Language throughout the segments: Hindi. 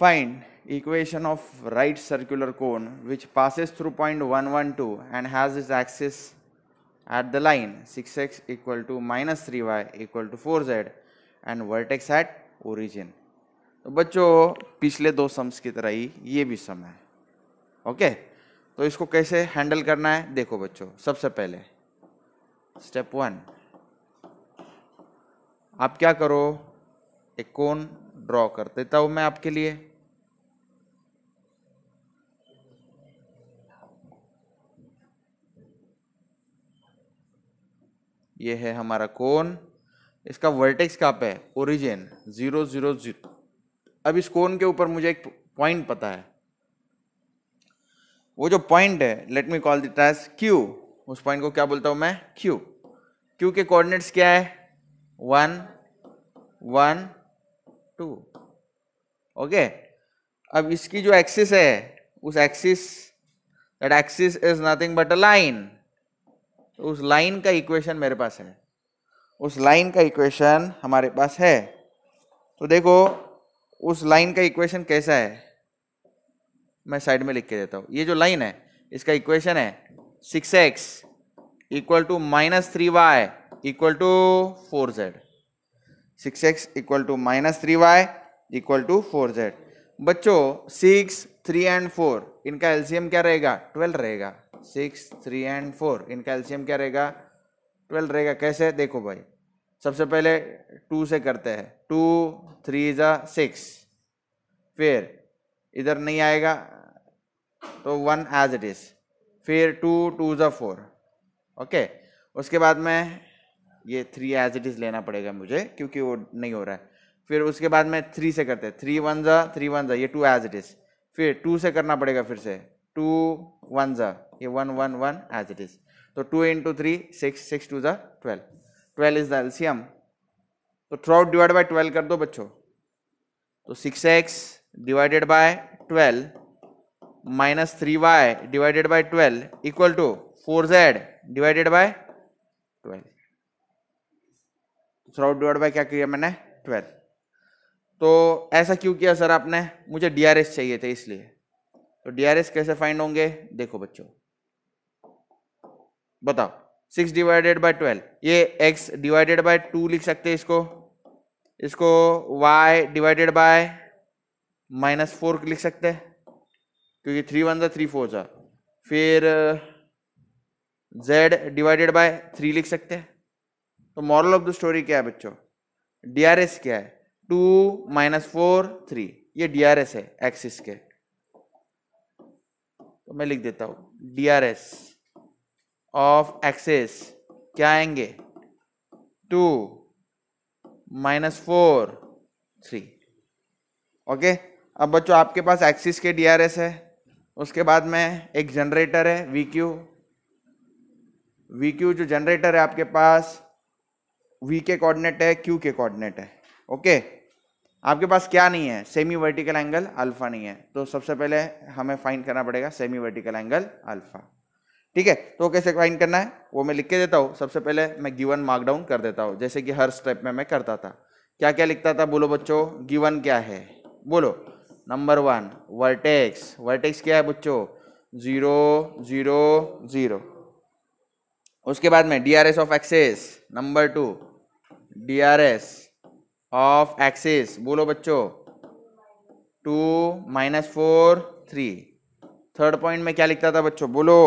Find equation of right circular cone which passes through point 112 and has its axis at the line 6x equal to minus 3y equal to 4z and vertex at origin. तो बच्चों पिछले दो सम्स की तरह ही ये भी सम है ओके तो इसको कैसे हैंडल करना है देखो बच्चों सबसे पहले स्टेप वन आप क्या करो एक कोन ड्रॉ कर देता हूँ मैं आपके लिए ये है हमारा कोन इसका वर्टेक्स कहाँ पे है ओरिजिन जीरो जीरो जीरो अब इस कोन के ऊपर मुझे एक पॉइंट पता है वो जो पॉइंट है let me call it as Q उस पॉइंट को क्या बोलता हूँ मैं क्यू क्यू के कोऑर्डिनेट्स क्या है वन वन टू ओके अब इसकी जो एक्सिस है उस axis that axis is nothing but a line उस लाइन का इक्वेशन मेरे पास है उस लाइन का इक्वेशन हमारे पास है तो देखो उस लाइन का इक्वेशन कैसा है मैं साइड में लिख के देता हूँ ये जो लाइन है इसका इक्वेशन है six X equal to minus three Y equal to four Z six X equal to minus three Y equal to four Z बच्चों सिक्स थ्री एंड फोर इनका एलसीएम क्या रहेगा ट्वेल्व रहेगा सिक्स थ्री एंड फोर इनका एल्शियम क्या रहेगा ट्वेल्व रहेगा कैसे देखो भाई सबसे पहले टू से करते हैं टू थ्री ज़ा सिक्स फिर इधर नहीं आएगा तो वन एज इट इज़ फिर टू टू ज़ा फोर ओके उसके बाद में ये थ्री एज इट इज़ लेना पड़ेगा मुझे क्योंकि वो नहीं हो रहा है फिर उसके बाद में थ्री से करते हैं थ्री वन ज़ा थ्री वन ज़ा ये टू एज इट इज़ फिर टू से करना पड़ेगा फिर से टू वन ज़ा ये one one one as it is तो two into three six six two जो twelve twelve is the LCM तो throughout divide by twelve कर दो बच्चों तो six X divided by twelve minus three Y divided by twelve equal to four Z divided by twelve throughout divide by क्या किया मैंने ट्वेल्व तो ऐसा क्यों किया सर आपने मुझे डी चाहिए थे इसलिए तो डी कैसे फाइंड होंगे देखो बच्चों बताओ सिक्स डिवाइडेड बाय ट्वेल्व ये एक्स डिवाइडेड बाय टू लिख सकते इसको इसको Y divided by minus four लिख सकते हैं क्योंकि थ्री वन था थ्री फोर था फिर जेड डिवाइडेड बाय थ्री लिख सकते हैं तो मॉरल ऑफ द स्टोरी क्या है बच्चों डीआरएस क्या है टू माइनस फोर थ्री ये डीआरएस है एक्सिस के तो मैं लिख देता हूँ डीआरएस ऑफ एक्सेस क्या आएंगे two minus four three okay अब बच्चों आपके पास एक्सिस के डीआरएस है उसके बाद में एक जनरेटर है वी क्यू वी क्यू जो जनरेटर है आपके पास वी के कोऑर्डिनेट है क्यू के कोऑर्डिनेट है ओके आपके पास क्या नहीं है सेमी वर्टिकल एंगल अल्फा नहीं है तो सबसे पहले हमें फाइंड करना पड़ेगा सेमी वर्टिकल एंगल अल्फा ठीक है तो कैसे फाइंड करना है वो मैं लिख के देता हूँ सबसे पहले मैं गिवन मार्कडाउन कर देता हूँ जैसे कि हर स्टेप में मैं करता था क्या क्या लिखता था बोलो बच्चों गिवन क्या है बोलो नंबर वन वर्टेक्स वर्टेक्स क्या है बच्चों जीरो जीरो जीरो उसके बाद में D R S of axes number two D R S of axes बोलो बच्चों two minus four three third point में क्या लिखता था बच्चों बोलो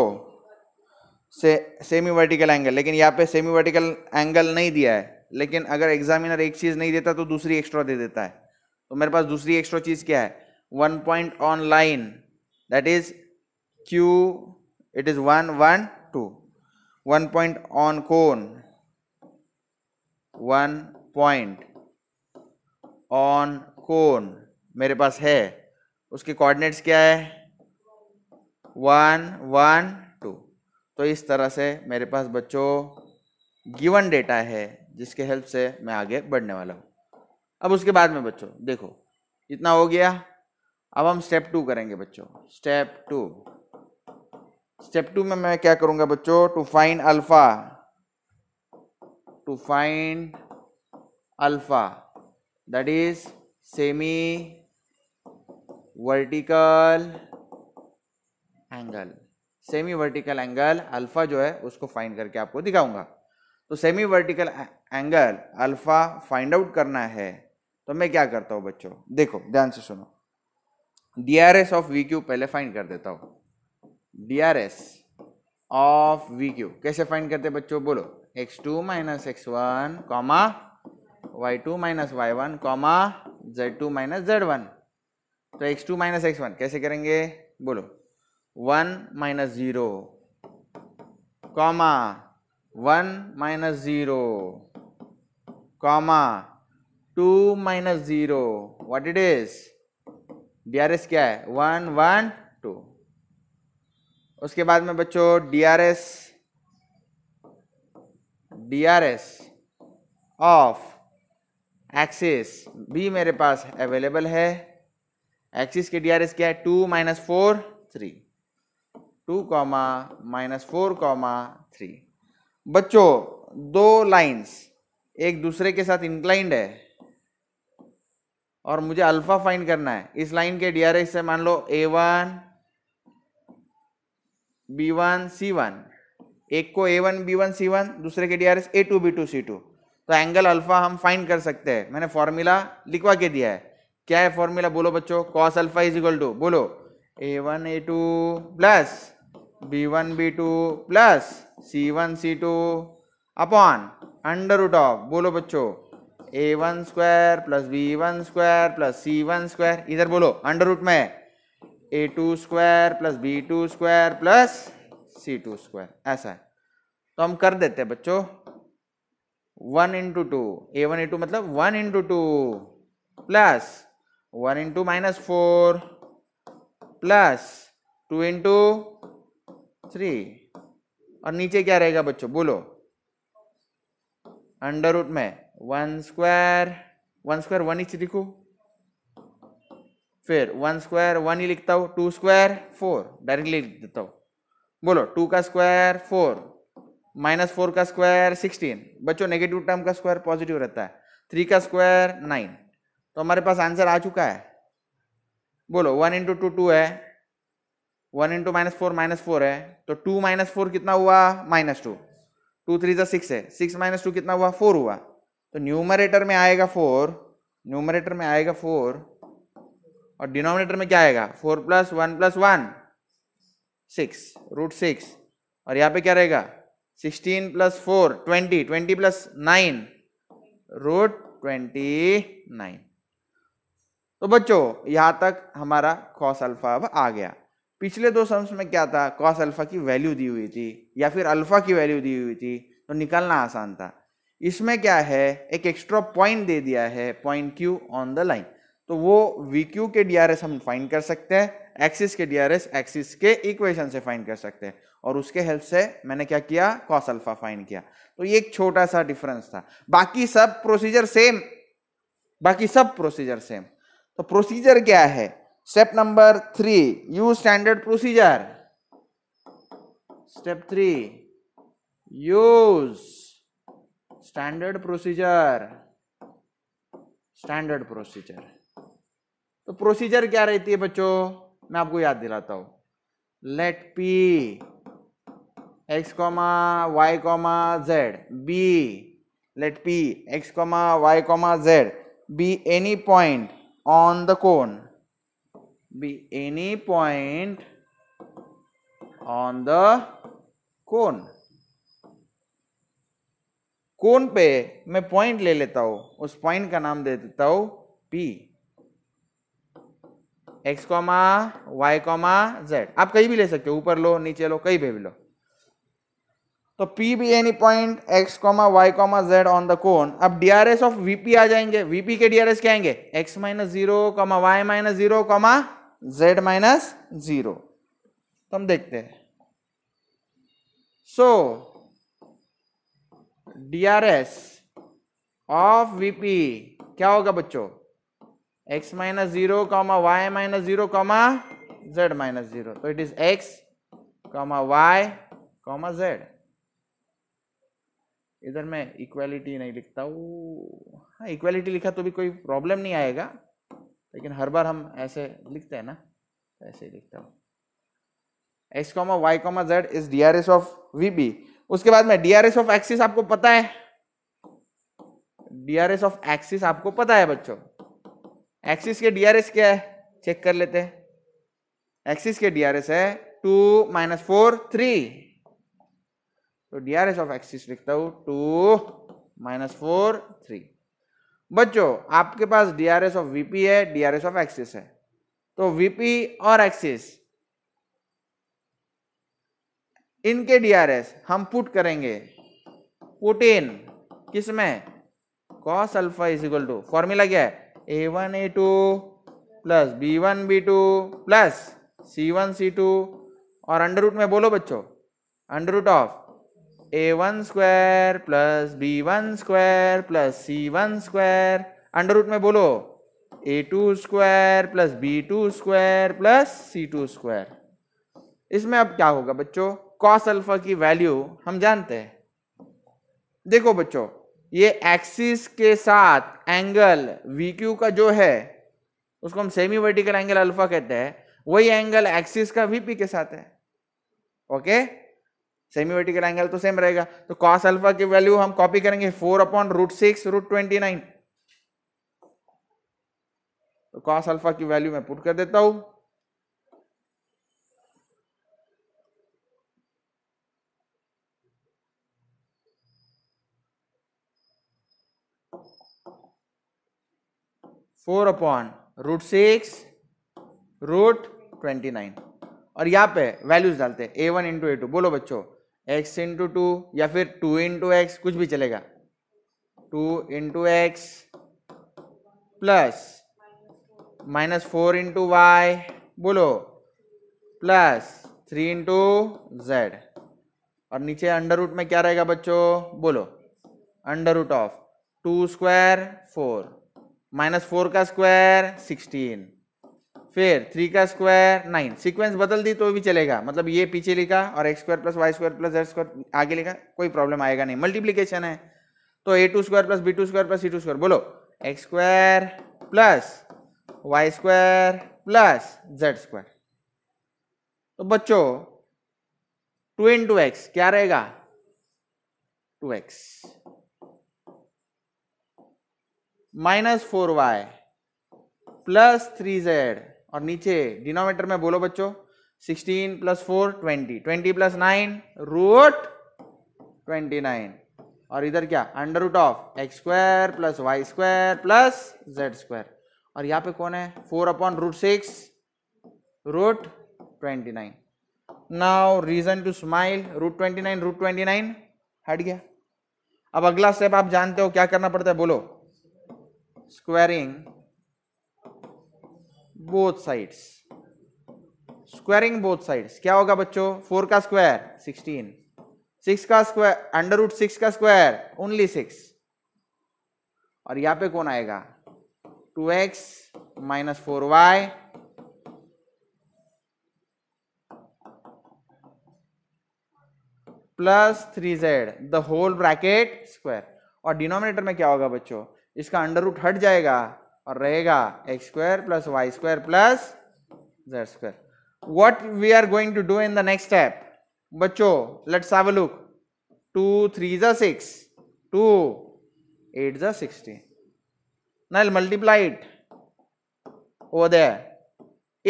से सेमी वर्टिकल एंगल लेकिन यहाँ पे सेमी वर्टिकल एंगल नहीं दिया है लेकिन अगर एग्जामिनर एक चीज़ नहीं देता तो दूसरी एक्स्ट्रा दे देता है तो मेरे पास दूसरी एक्स्ट्रा चीज़ क्या है one point on line that is Q it is one one two one point on cone one point on cone मेरे पास है उसके कोऑर्डिनेट्स क्या है वन वन तो इस तरह से मेरे पास बच्चों गिवन डेटा है जिसके हेल्प से मैं आगे बढ़ने वाला हूँ अब उसके बाद में बच्चों देखो इतना हो गया अब हम स्टेप टू करेंगे बच्चों स्टेप टू स्टेप टू में मैं क्या करूंगा बच्चों to find alpha to find alpha that is semi vertical angle semi vertical angle alpha जो है उसको फाइंड करके आपको दिखाऊंगा तो semi vertical angle alpha find out करना है तो मैं क्या करता हूँ बच्चों देखो ध्यान से सुनो D R S of V Q पहले फाइंड कर देता हूँ D R S of V Q कैसे फाइंड करते बच्चों बोलो X two minus X one comma Y two minus Y one comma Z two minus Z one तो X two minus X one कैसे करेंगे बोलो one minus zero comma one minus zero comma two minus zero what it is D R S क्या है वन वन टू उसके बाद में बच्चों D R S D R S of axis भी मेरे पास अवेलेबल है एक्सिस के डी आर एस क्या है two minus four three two comma minus four comma three बच्चों दो लाइंस एक दूसरे के साथ इंक्लाइंड है और मुझे अल्फा फाइंड करना है इस लाइन के डी आर एस से मान लो A one B one C one एक को A one B one C one दूसरे के D R S A two B two C two तो एंगल अल्फा हम फाइंड कर सकते हैं मैंने फॉर्मूला लिखवा के दिया है क्या है फॉर्मूला बोलो बच्चों cos alpha is equal to बोलो A one A two plus B one B two plus C one C two upon under root of बोलो बच्चों A one square plus B one square plus C one square इधर बोलो अंडर रूट में A two square plus B two square plus C two square ऐसा है तो हम कर देते हैं बच्चों one into two A one A two मतलब one into two plus one into minus four plus two into three और नीचे क्या रहेगा बच्चों बोलो अंडर रूट में one square one square one ही लिखो फिर वन स्क्वायर वन ही लिखता हूँ टू स्क्वायर फोर डायरेक्टली लिख देता हूँ बोलो टू का स्क्वायर फोर माइनस फोर का स्क्वायर सिक्सटीन बच्चों नेगेटिव टर्म का स्क्वायर पॉजिटिव रहता है थ्री का स्क्वायर नाइन तो हमारे पास आंसर आ चुका है बोलो वन इंटू टू टू है one into minus four minus four है तो टू माइनस फोर कितना हुआ माइनस टू टू थ्री जो सिक्स है सिक्स माइनस टू कितना हुआ फोर हुआ तो न्यूमरेटर में आएगा फोर न्यूमरेटर में आएगा फोर और डिनोमिनेटर में क्या आएगा four plus one plus one six root six और यहाँ पे क्या रहेगा sixteen plus four twenty twenty plus nine root twenty nine तो बच्चों यहाँ तक हमारा कॉस अल्फा अब आ गया पिछले दो सम्स में क्या था कॉस अल्फा की वैल्यू दी हुई थी या फिर अल्फा की वैल्यू दी हुई थी तो निकालना आसान था इसमें क्या है एक एक्स्ट्रा पॉइंट दे दिया है point Q on the line तो वो वी क्यू के डी आर एस हम फाइंड कर सकते हैं एक्सिस के डी आर एस एक्सिस के इक्वेशन से फाइंड कर सकते हैं और उसके हेल्प से मैंने क्या किया कॉस अल्फा फाइंड किया तो ये एक छोटा सा डिफरेंस था बाकी सब प्रोसीजर सेम बाकी सब प्रोसीजर सेम तो प्रोसीजर क्या है step number three use standard procedure step three use standard procedure standard procedure तो प्रोसीजर क्या रहती है बच्चों मैं आपको याद दिलाता हूं let P X comma Y comma Z be let P X comma Y comma Z be any point on the cone be any point on the cone cone पे मैं पॉइंट ले लेता हूं उस पॉइंट का नाम दे देता हूं P X comma Y comma Z आप कहीं भी ले सकते हो ऊपर लो नीचे लो कहीं पे भी लो तो पी भी any point X comma Y comma Z on the cone अब डीआरएस ऑफ वीपी आ जाएंगे वीपी के डीआरएस क्या आएंगे X minus zero comma Y minus zero comma Z minus zero तो हम देखते हैं so D R S of VP क्या होगा बच्चों X minus zero comma Y minus zero comma Z minus zero तो it is X comma Y comma Z इधर मैं इक्वालिटी नहीं लिखता हूँ हाँ इक्वालिटी लिखा तो भी कोई प्रॉब्लम नहीं आएगा लेकिन हर बार हम ऐसे लिखते हैं ना तो ऐसे ही लिखता हूँ X comma Y comma Z is D R S of V B उसके बाद में D R S of axis आपको पता है D R S of axis आपको पता है बच्चों एक्सिस के डी आर एस क्या है चेक कर लेते हैं एक्सिस के डी आर एस है टू माइनस फोर थ्री तो D R S of axis लिखता हूँ टू माइनस फोर थ्री बच्चों आपके पास D R S of VP है D R S of axis है तो वीपी और एक्सिस इनके डी आर एस हम पुट करेंगे पुट इन किसमें cos alpha is equal to formula क्या है A one A two plus B one B two plus C one C two और अंडर रूट में बोलो बच्चों under root of A one square plus B one square plus C one square under root में बोलो A two square plus B two square plus C two square इसमें अब क्या होगा बच्चों कॉस अल्फा की वैल्यू हम जानते हैं देखो बच्चों ये एक्सिस के साथ एंगल वी क्यू का जो है उसको हम सेमी वर्टिकल एंगल अल्फा कहते हैं वही एंगल एक्सिस का वीपी के साथ है okay okay? Semi vertical angle तो सेम रहेगा तो कॉस अल्फा की वैल्यू हम कॉपी करेंगे four upon root six root twenty nine तो कॉस अल्फा की वैल्यू मैं पुट कर देता हूं four upon root six root twenty nine और यहां पे वैल्यूज डालते हैं A one into A two बोलो बच्चों एक्स इंटू टू या फिर टू इंटू एक्स कुछ भी चलेगा two into X plus minus four into Y बोलो प्लस थ्री इंटू जेड और नीचे अंडर रूट में क्या रहेगा बच्चों बोलो under root of two square four minus four का स्क्वायर सिक्सटीन फिर थ्री का स्क्वायर नाइन सीक्वेंस बदल दी तो भी चलेगा मतलब ये पीछे लिखा और X square plus Y square plus Z square आगे लिखा कोई प्रॉब्लम आएगा नहीं मल्टीप्लीकेशन है तो A two square plus B two square plus C two square बोलो X square plus Y square plus Z square तो बच्चों टू इन टू एक्स क्या रहेगा two X minus four Y plus three Z और नीचे डिनोमीटर में बोलो बच्चों sixteen plus four twenty twenty plus nine root twenty nine और इधर क्या under root of X square plus Y square plus Z square और यहाँ पे कौन है four upon root six root twenty nine now reason to smile root twenty nine root twenty nine हट गया अब अगला स्टेप आप जानते हो क्या करना पड़ता है बोलो squaring both sides squaring both sides क्या होगा बच्चों फोर का स्क्वायर सिक्सटीन सिक्स का स्क्वायर अंडर रूट सिक्स का स्क्वायर ओनली सिक्स और यहां पे कौन आएगा two X minus four Y plus three Z the whole bracket square और डिनोमिनेटर में क्या होगा बच्चों इसका अंडर रूट हट जाएगा और रहेगा X square plus Y square plus Z square what we are going to do in the next step बच्चो let's have a look two three जा सिक्स टू एट जा सिक्सटी नाइल मल्टीप्लाइड इट दे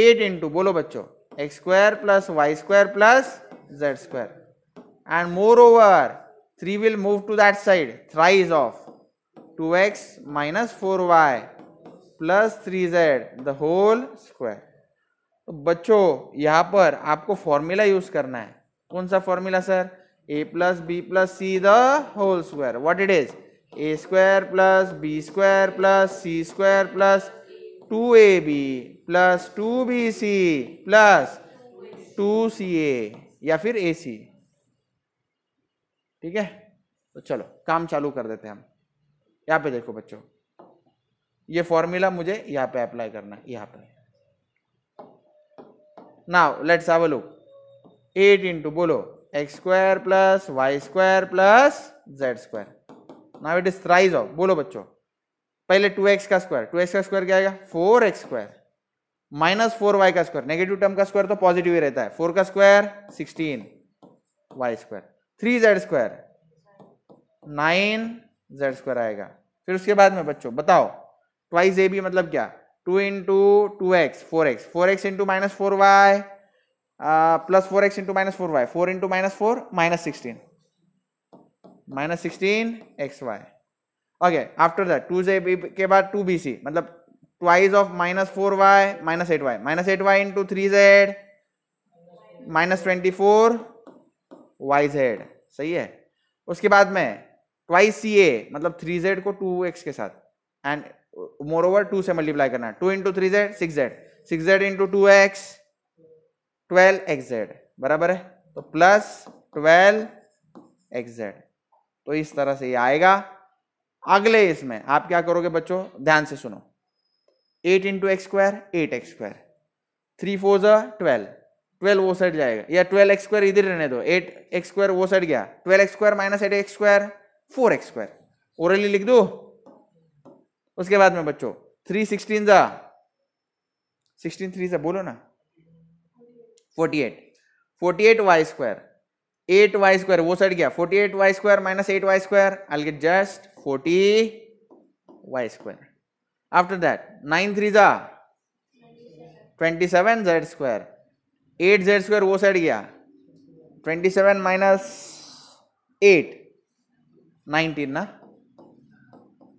एट इंटू बोलो बच्चो X square plus Y square plus Z square and moreover three will move to that side thrice of two X minus four Y plus three Z the whole square तो बच्चों यहाँ पर आपको फॉर्मूला यूज करना है कौन सा formula sir A plus B plus C the whole square what it is A square plus B square plus C square plus two A B plus two B C plus two C A या फिर ए सी ठीक है तो चलो काम चालू कर देते हैं हम यहाँ पे देखो बच्चों ये फॉर्मूला मुझे यहाँ पे अप्लाई करना है यहाँ पे now let's have a look at into बोलो X square plus Y square plus Z square now it is thrice of बोलो बच्चों पहले टू एक्स का स्क्वायर टू एक्स का स्क्वायर क्या आएगा four x square minus four Y का स्क्वायर नेगेटिव टर्म का स्क्वायर तो पॉजिटिव ही रहता है फोर का square sixteen Y square three Z square nine Z square आएगा फिर उसके बाद में बच्चों बताओ ट्वाइस ए बी मतलब क्या two into two X four X four X into minus four Y plus four X into minus four Y four into minus four minus sixteen minus sixteen X Y okay after that two J B के बाद टू बी सी मतलब twice of minus four Y minus eight Y minus eight Y into three Z minus twenty four Y Z सही है उसके बाद में ट्वाइस सी ए मतलब थ्री जेड को टू एक्स के साथ एंड मोर ओवर टू से मल्टीप्लाई करना है two into three Z six Z six Z into two X twelve X Z बराबर है तो प्लस ट्वेल्व एक्स जेड तो इस तरह से ये आएगा अगले इसमें आप क्या करोगे बच्चों ध्यान से सुनो eight into X square eight X square three four जो ट्वेल्व ट्वेल्व वो साइड जाएगा या ट्वेल्व एक्स स्क्वायर इधर रहने दो एट एक्स स्क्वायर वो साइड गया twelve X square minus eight X square four x square only लिख दो उसके बाद में बच्चों थ्री सिक्सटीन जा सिक्सटीन थ्री जा बोलो ना forty eight forty eight Y square eight Y square वो सट गया forty eight Y square minus eight Y square I get just forty Y square after that nine three जा twenty seven Z square eight Z square वो साइड गया twenty seven minus eight nineteen ना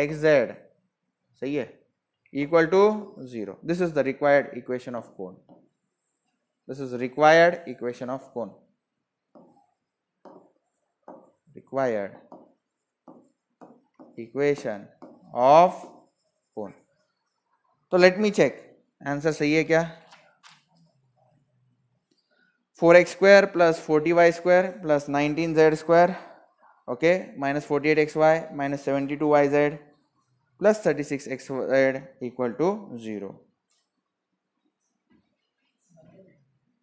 एक्स जेड सही है equal to 0. This is the required equation of cone. This is required equation of cone. Required equation of cone. So let me check. Answer सही है क्या 4x X square plus forty Y square plus nineteen Z square okay minus forty eight X Y minus seventy two Y Z plus thirty six X Z equal to zero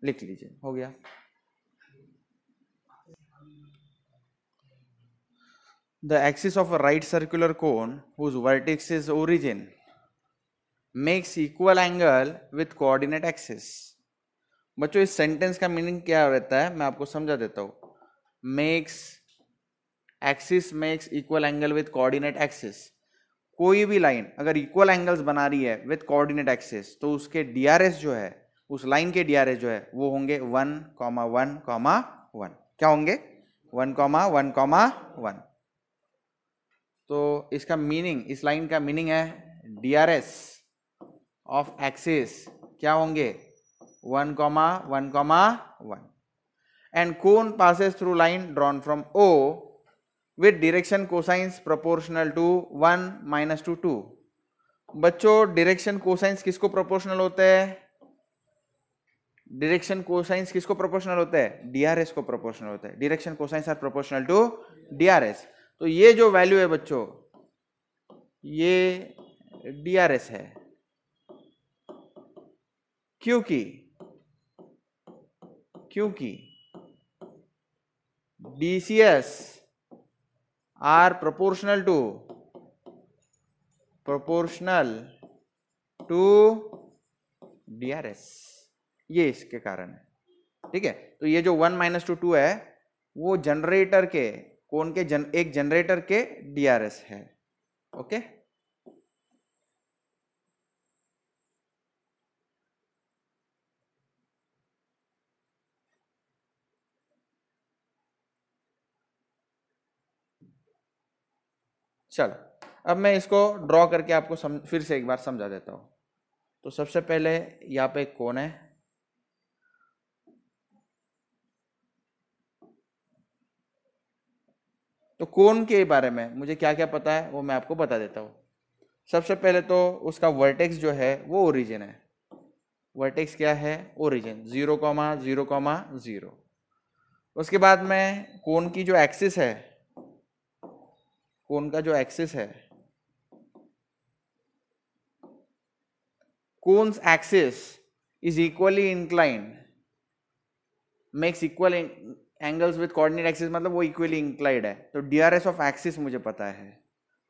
लिख लीजिए हो गया the axis of a right circular cone whose vertex is origin makes equal angle with coordinate axis बच्चों इस सेंटेंस का मीनिंग क्या रहता है मैं आपको समझा देता हूं makes axis makes equal angle with coordinate axis कोई भी लाइन अगर इक्वल एंगल्स बना रही है विथ कोऑर्डिनेट एक्सिस तो उसके डीआरएस जो है उस लाइन के डीआरएस जो है वो होंगे one comma one comma one क्या होंगे one comma one comma one तो इसका मीनिंग इस लाइन का मीनिंग है डीआरएस ऑफ एक्सिस क्या होंगे one comma one comma one and cone passes through line drawn from O with direction cosines proportional to one minus two two बच्चों डिरेक्शन कोसाइंस किसको प्रोपोर्शनल होता है डिरेक्शन कोसाइंस किसको प्रोपोर्शनल होता है डी आर एस को प्रोपोर्शनल होता है direction cosines are proportional to DRS तो ये जो वैल्यू है बच्चों ये डी आर एस है क्योंकि क्योंकि S are proportional to proportional to D R S ये इसके कारण है ठीक है तो ये जो वन माइनस टू टू है वो जनरेटर के कौन के जन, एक जनरेटर के डी आर एस है ओके चलो अब मैं इसको ड्रॉ करके आपको सम फिर से एक बार समझा देता हूँ तो सबसे पहले यहाँ पे कौन है तो कौन के बारे में मुझे क्या क्या पता है वो मैं आपको बता देता हूँ सबसे पहले तो उसका वर्टेक्स जो है वो ओरिजिन है वर्टेक्स क्या है origin zero comma zero comma zero उसके बाद में कोन की जो एक्सिस है कोन का जो एक्सिस है cone's axis is equally inclined makes equal angles with coordinate axis मतलब वो इक्वली इंक्लाइड है तो D R S of axis मुझे पता है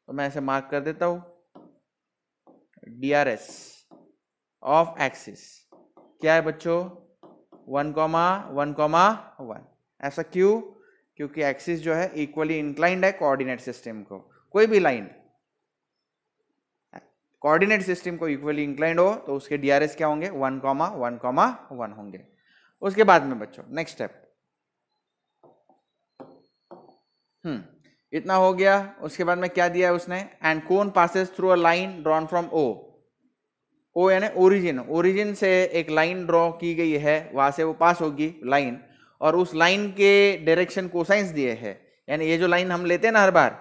तो मैं ऐसे मार्क कर देता हूं D R S of axis क्या है बच्चों one comma one comma one ऐसा क्यों क्योंकि एक्सिस जो है इक्वली इंक्लाइंड है कोऑर्डिनेट सिस्टम को कोई भी लाइन कोऑर्डिनेट सिस्टम को इक्वली इंक्लाइंड हो तो उसके डीआरएस क्या होंगे one comma one comma one होंगे उसके बाद में बच्चों नेक्स्ट स्टेप हम्म इतना हो गया उसके बाद में क्या दिया है उसने and cone passes through a line drawn from O O यानी ओरिजिन ओरिजिन से एक लाइन ड्रॉ की गई है वहां से वो पास होगी लाइन और उस लाइन के डायरेक्शन कोसाइंस दिए है यानी ये जो लाइन हम लेते हैं ना हर बार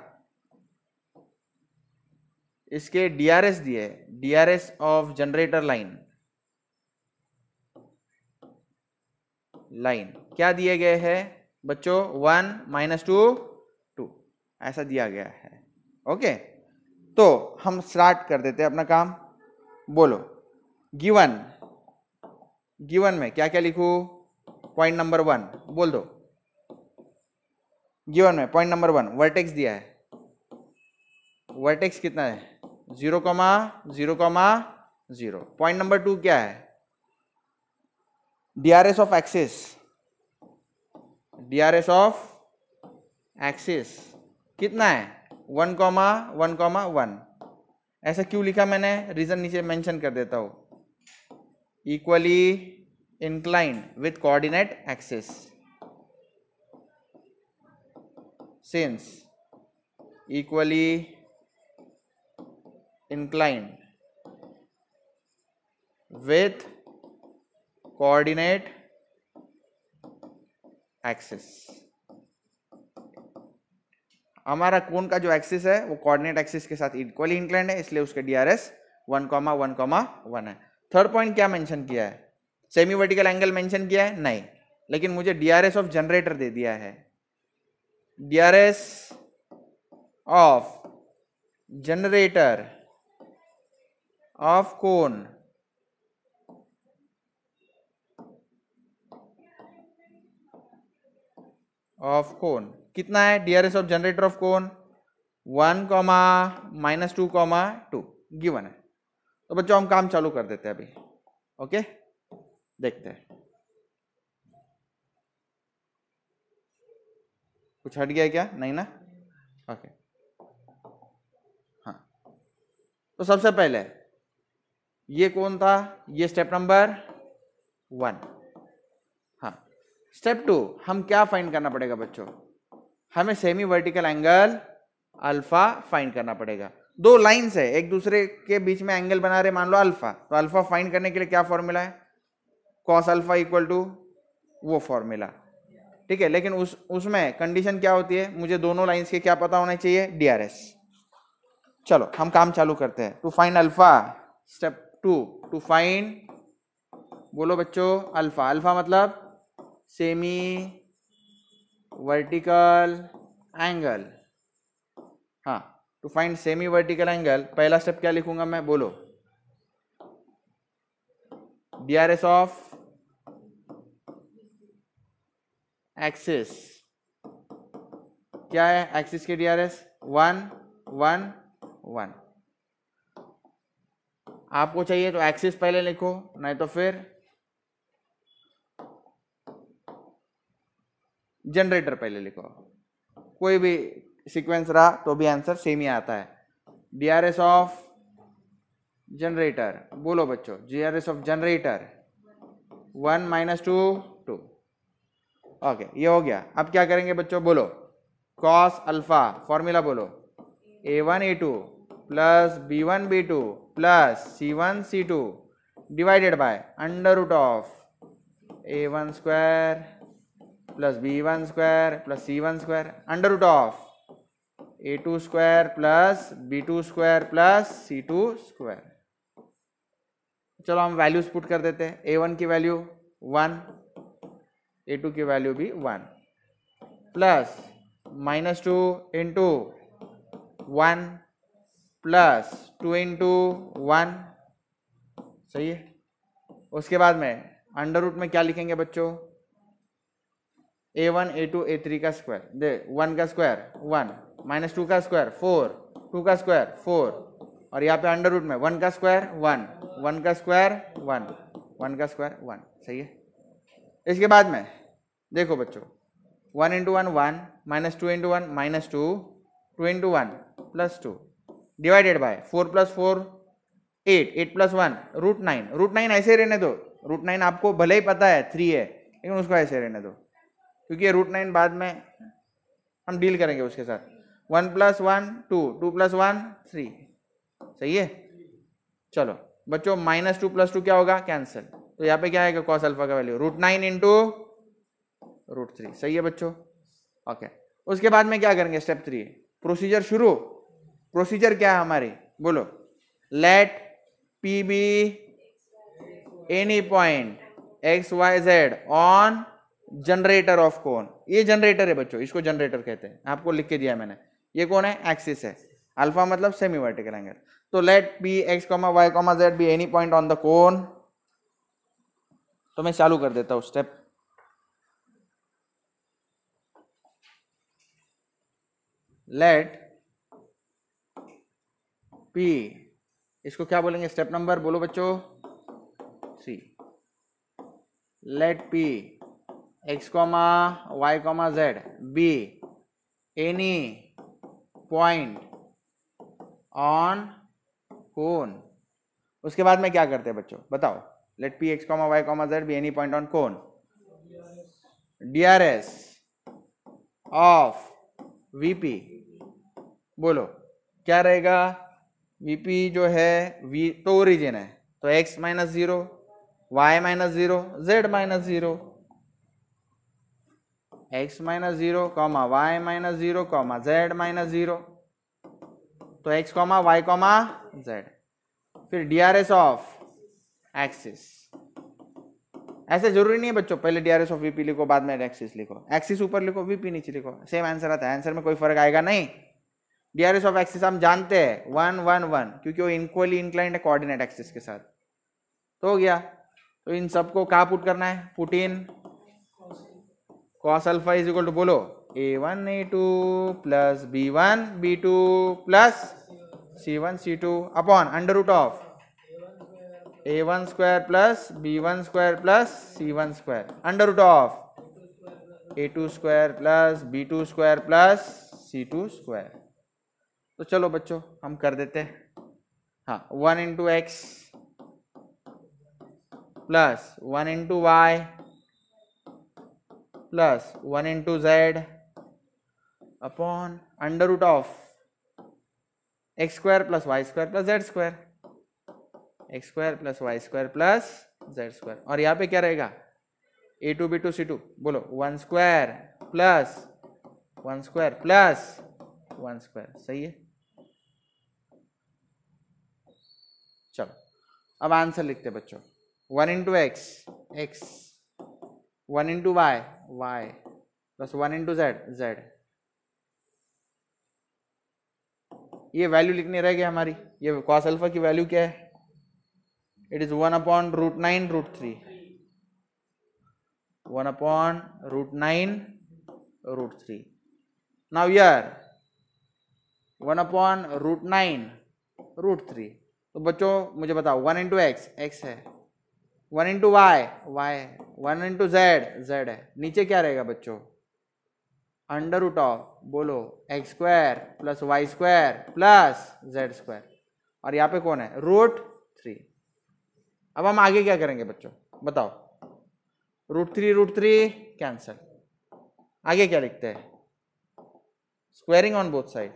इसके डीआरएस दिए है DRS of generator line line क्या दिए गए है बच्चों वन माइनस टू टू ऐसा दिया गया है ओके तो हम स्टार्ट कर देते हैं अपना काम बोलो गिवन गिवन में क्या क्या लिखू पॉइंट नंबर वन बोल दो गिवन में पॉइंट नंबर वन वर्टेक्स दिया है वर्टेक्स कितना है zero comma zero comma zero point number two क्या है DRS of axis DRS of axis कितना है one comma one comma one ऐसा क्यों लिखा मैंने रीजन नीचे मेंशन कर देता हूं equally inclined with coordinate axis since equally inclined with coordinate axis हमारा कोन का जो एक्सिस है वो कोऑर्डिनेट एक्सिस के साथ इक्वली इंक्लाइंड है इसलिए उसके डीआरएस 1.1.1 है थर्ड पॉइंट क्या मेंशन किया है सेमी वर्टिकल एंगल मेंशन किया है नहीं लेकिन मुझे डीआरएस ऑफ जनरेटर दे दिया है DRS of generator of cone of cone कितना है DRS of generator of cone one comma minus two comma two given है तो बच्चों हम काम चालू कर देते हैं अभी ओके okay? देखते हैं कुछ हट गया क्या नहीं ना ओके हाँ तो सबसे पहले ये कौन था ये स्टेप नंबर वन हाँ स्टेप टू हम क्या फाइंड करना पड़ेगा बच्चों हमें semi vertical angle alpha find करना पड़ेगा दो लाइंस है एक दूसरे के बीच में एंगल बना रहे मान लो अल्फा तो अल्फा फाइंड करने के लिए क्या फॉर्मूला है कॉस अल्फा इक्वल टू वो फॉर्मूला ठीक है लेकिन उस उसमें कंडीशन क्या होती है मुझे दोनों लाइंस के क्या पता होना चाहिए डीआरएस चलो हम काम चालू करते हैं to find alpha step two to find बोलो बच्चों अल्फा अल्फा मतलब सेमी वर्टिकल एंगल हाँ to find semi vertical angle पहला स्टेप क्या लिखूंगा मैं बोलो D R S of axis क्या है एक्सिस के डीआरएस वन वन वन आपको चाहिए तो एक्सिस पहले लिखो नहीं तो फिर जनरेटर पहले लिखो कोई भी सीक्वेंस रहा तो भी आंसर सेम ही आता है डीआरएस ऑफ जनरेटर बोलो बच्चों DRS of generator one minus two okay ये हो गया अब क्या करेंगे बच्चों बोलो कॉस अल्फा फॉर्मूला बोलो A one A two plus B one B two plus C one C two divided by under root of A one square plus B one square plus C one square under root of A two square plus B two square plus C two square चलो हम वैल्यूज पुट कर देते हैं ए वन की वैल्यू वन ए टू की वैल्यू भी one plus minus two into one plus two into one सही है उसके बाद में अंडर रूट में क्या लिखेंगे बच्चों A one A two A three का स्क्वायर दे वन का स्क्वायर वन माइनस टू का स्क्वायर फोर टू का स्क्वायर फोर और यहाँ पे अंडर रूट में वन का स्क्वायर वन वन का स्क्वायर वन वन का स्क्वायर वन सही है इसके बाद में देखो बच्चों one into one one minus two into one minus two two into one plus two divided by four plus four eight eight plus one root nine root nine ऐसे रहने दो रूट नाइन आपको भले ही पता है थ्री है लेकिन उसको ऐसे रहने दो क्योंकि रूट नाइन बाद में हम डील करेंगे उसके साथ one plus one two two plus one three सही है चलो बच्चों माइनस टू प्लस टू क्या होगा कैंसिल तो यहाँ पे क्या आएगा कॉस अल्फा का value root nine into root three सही है बच्चों ओके उसके बाद में क्या करेंगे स्टेप थ्री प्रोसीजर शुरू प्रोसीजर क्या है हमारी बोलो let P be any point X Y Z on generator of cone ये जनरेटर है बच्चों इसको जनरेटर कहते हैं आपको लिख के दिया मैंने ये कौन है एक्सिस है अल्फा मतलब सेमी वर्टिकल एंगल तो let P X comma Y comma Z be any point on the cone तो मैं चालू कर देता हूँ स्टेप लेट पी इसको क्या बोलेंगे स्टेप नंबर बोलो बच्चों C let P X comma Y comma Z be any point on cone उसके बाद में क्या करते हैं बच्चों बताओ let P X comma Y comma Z be any point on cone D R S of V P बोलो क्या रहेगा वीपी जो है वी तो ओरिजिन है तो X minus zero Y minus zero Z minus zero X minus zero comma Y minus zero comma Z minus zero तो X comma Y comma Z फिर D R S of axis ऐसे जरूरी नहीं है बच्चों पहले D R S of VP लिखो बाद में एक्सिस लिखो एक्सिस ऊपर लिखो वीपी नीचे लिखो सेम आंसर आता है आंसर में कोई फर्क आएगा नहीं D R S of axis हम जानते हैं वन वन वन क्योंकि वो इनक्वली इंक्लाइंड है कोऑर्डिनेट एक्सिस के साथ तो हो गया तो इन सबको कहा पुट करना है put in cos alpha is equal to बोलो A one A two plus B one B two plus C one C two upon under root of A one square plus B one square plus C one square under root of A two square plus B two square plus C two square तो चलो बच्चों हम कर देते हैं हाँ one into X plus one into Y plus one into Z upon under root of X square plus Y square plus Z square X square plus Y square plus Z square और यहाँ पे क्या रहेगा A two B two C two बोलो one square plus one square plus one square सही है चलो अब आंसर लिखते बच्चों one into X X one into Y Y plus one into Z Z ये वैल्यू लिखनी रह गया हमारी ये कॉस अल्फा की वैल्यू क्या है it is one upon root nine root three one upon root nine root three now यर one upon root nine root three तो बच्चों मुझे बताओ वन इंटू एक्स एक्स है one into Y Y one into Z Z है नीचे क्या रहेगा बच्चों अंडर रूट ऑफ बोलो X square plus Y square plus Z square और यहाँ पे कौन है रूट थ्री अब हम आगे क्या करेंगे बच्चों बताओ root three root three cancel आगे क्या लिखते हैं squaring on both side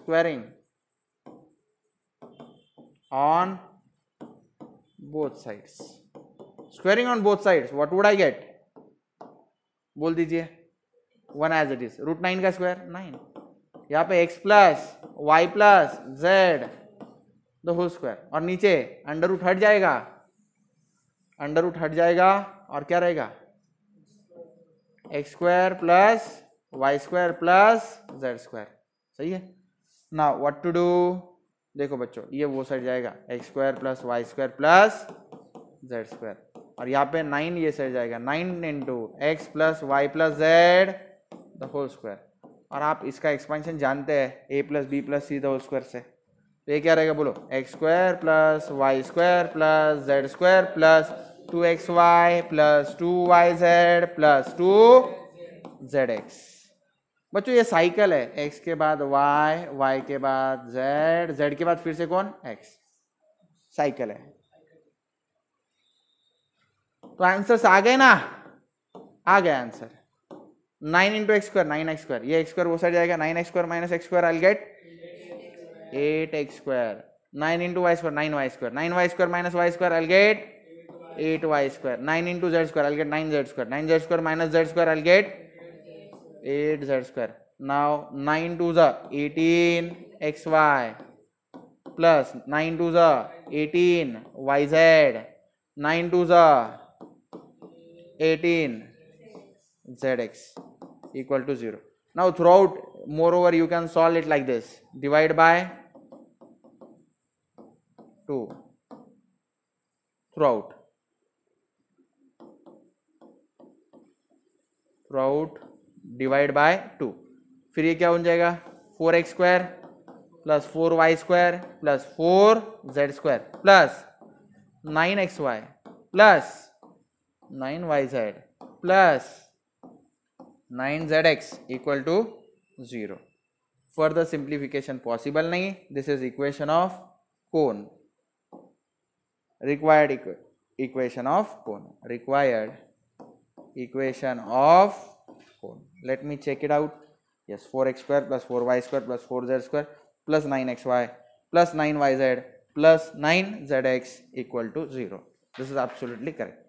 squaring on both sides squaring on both sides what would i get बोल दीजिए one as it is root nine का स्क्वायर नाइन यहाँ पे X plus Y plus Z the whole square और नीचे अंडर रूट हट जाएगा अंडर रूट हट जाएगा और क्या रहेगा X square plus Y square plus Z square सही है ना व्हाट टू डू देखो बच्चों ये वो साइड जाएगा X square plus Y square plus Z square और यहाँ पे नाइन ये साइड जाएगा nine into X plus Y plus Z the whole square और आप इसका एक्सपेंशन जानते हैं A plus B plus C the whole square से तो ये क्या रहेगा बोलो X square plus Y square plus Z square plus two X Y plus two Y Z plus two Z X बच्चों ये साइकिल है एक्स के बाद वाई वाई के बाद जेड जेड के बाद फिर से कौन एक्स साइकिल है तो आंसर्स आ गए ना आ गया answer nine into X square nine X square ये एक्स स्क्वायर वो साइड जाएगा nine X square minus X square I get eight X square nine into Y square nine Y square nine Y square minus Y square I get eight Y square nine into Z square I get nine Z square nine Z square minus Z square I get 8 z square. Now 9 to the 18 xy plus 9 to the 18 yz 9 to the 18 zx equal to 0. Now throughout moreover you can solve it like this divide by 2 throughout throughout divide by two फिर ये क्या बन जाएगा four x square plus four y square plus four z square plus nine x Y plus nine y Z plus nine z x equal to zero further simplification possible नहीं this is equation of cone required equation of cone required equation of cone let me check it out yes 4x square plus 4y square plus 4z square plus 9xy plus 9yz plus 9zx equal to 0 this is absolutely correct